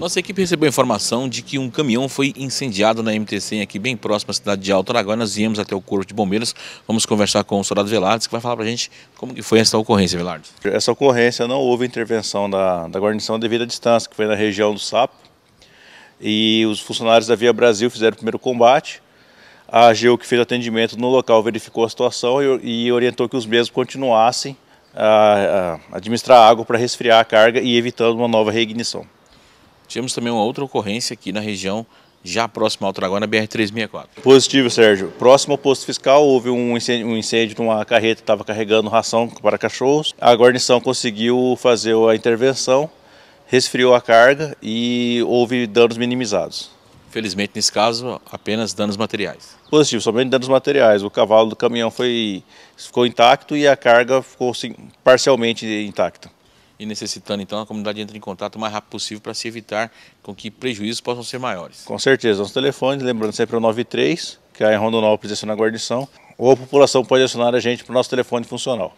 Nossa equipe recebeu informação de que um caminhão foi incendiado na MTC aqui bem próximo à cidade de Alto Araguaia. Nós viemos até o Corpo de Bombeiros. Vamos conversar com o soldado Velardes, que vai falar para a gente como que foi essa ocorrência, Velardes. Essa ocorrência não houve intervenção da, da guarnição devido à distância, que foi na região do Sapo. E os funcionários da Via Brasil fizeram o primeiro combate. A AGU, que fez atendimento no local, verificou a situação e, e orientou que os mesmos continuassem a, a administrar água para resfriar a carga e evitando uma nova reignição. Tivemos também uma outra ocorrência aqui na região, já próximo ao Tragão na BR-364. Positivo, Sérgio. Próximo ao posto fiscal, houve um incêndio, um incêndio de uma carreta que estava carregando ração para cachorros. A guarnição conseguiu fazer a intervenção, resfriou a carga e houve danos minimizados. Felizmente, nesse caso, apenas danos materiais. Positivo, somente danos materiais. O cavalo do caminhão foi, ficou intacto e a carga ficou sim, parcialmente intacta e necessitando, então, a comunidade entra em contato o mais rápido possível para se evitar com que prejuízos possam ser maiores. Com certeza, os telefones, lembrando sempre é o 93, que é em Rondonópolis, é na guarnição, ou a população pode acionar a gente para o nosso telefone funcional.